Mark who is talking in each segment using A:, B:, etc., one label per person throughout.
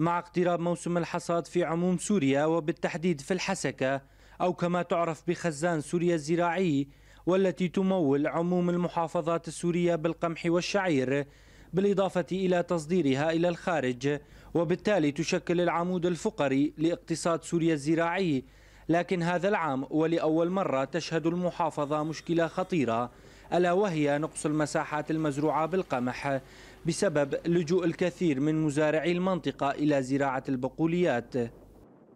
A: مع اقتراب موسم الحصاد في عموم سوريا وبالتحديد في الحسكة أو كما تعرف بخزان سوريا الزراعي والتي تمول عموم المحافظات السورية بالقمح والشعير بالإضافة إلى تصديرها إلى الخارج وبالتالي تشكل العمود الفقري لاقتصاد سوريا الزراعي لكن هذا العام ولأول مرة تشهد المحافظة مشكلة خطيرة ألا وهي نقص المساحات المزروعة بالقمح بسبب لجوء الكثير من
B: مزارعي المنطقة إلى زراعة البقوليات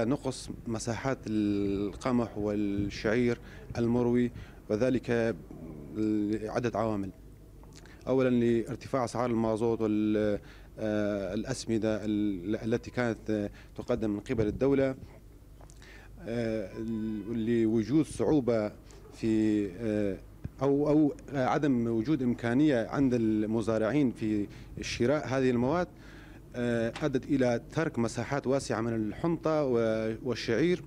B: نقص مساحات القمح والشعير المروي وذلك لعدة عوامل أولا لارتفاع أسعار المازوت والأسمدة آه، التي كانت تقدم من قبل الدولة آه، لوجود صعوبة في آه، او او آه، عدم وجود امكانيه عند المزارعين في شراء هذه المواد آه، ادت الى ترك مساحات واسعه من الحنطه والشعير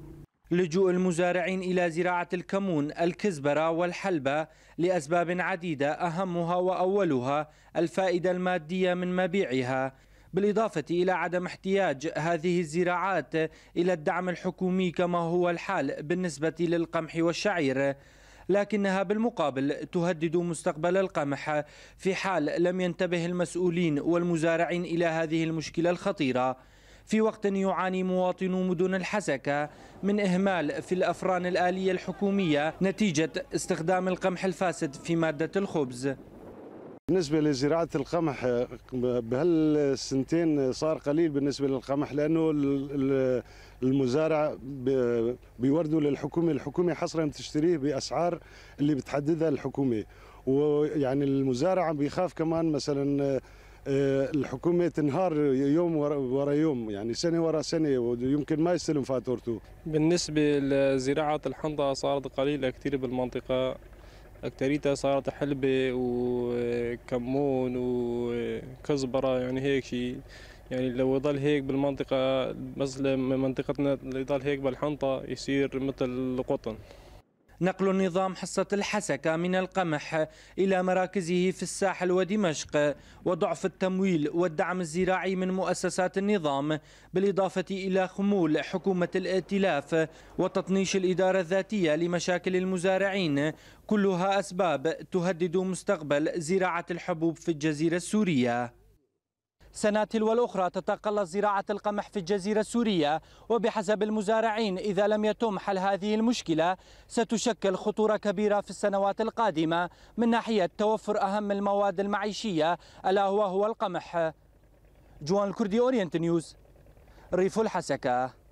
B: لجوء
A: المزارعين إلى زراعة الكمون
B: الكزبرة والحلبة لأسباب عديدة
A: أهمها وأولها الفائدة المادية من مبيعها بالإضافة إلى عدم احتياج هذه الزراعات إلى الدعم الحكومي كما هو الحال بالنسبة للقمح والشعير لكنها بالمقابل تهدد مستقبل القمح في حال لم ينتبه المسؤولين والمزارعين إلى هذه المشكلة الخطيرة في وقت يعاني مواطنو مدن الحسكة من إهمال في الأفران الآلية الحكومية نتيجة استخدام القمح الفاسد في مادة
C: الخبز بالنسبة لزراعة القمح بهالسنتين صار قليل بالنسبة للقمح لأنه المزارع بيوردوا للحكومة الحكومة حصرا بتشتريه بأسعار اللي بتحددها الحكومة ويعني المزارع بيخاف كمان مثلا آه، الحكومة تنهار يوم ورا يوم يعني سنة ورا سنة ويمكن ما يستلم فاتورته
D: بالنسبة لزراعة الحنطة صارت قليلة كثير بالمنطقة اكتريتها صارت حلبة وكمون وكزبرة يعني هيك شيء يعني لو يضل هيك بالمنطقة مثلا منطقتنا يضل هيك بالحنطة يصير مثل القطن
A: نقل النظام حصة الحسكة من القمح إلى مراكزه في الساحل ودمشق وضعف التمويل والدعم الزراعي من مؤسسات النظام بالإضافة إلى خمول حكومة الائتلاف وتطنيش الإدارة الذاتية لمشاكل المزارعين كلها أسباب تهدد مستقبل زراعة الحبوب في الجزيرة السورية سنة تلو الأخرى تتقلص زراعة القمح في الجزيرة السورية وبحسب المزارعين إذا لم يتم حل هذه المشكلة ستشكل خطورة كبيرة في السنوات القادمة من ناحية توفر أهم المواد المعيشية ألا هو هو القمح جوان الكردي أورينت نيوز ريف الحسكة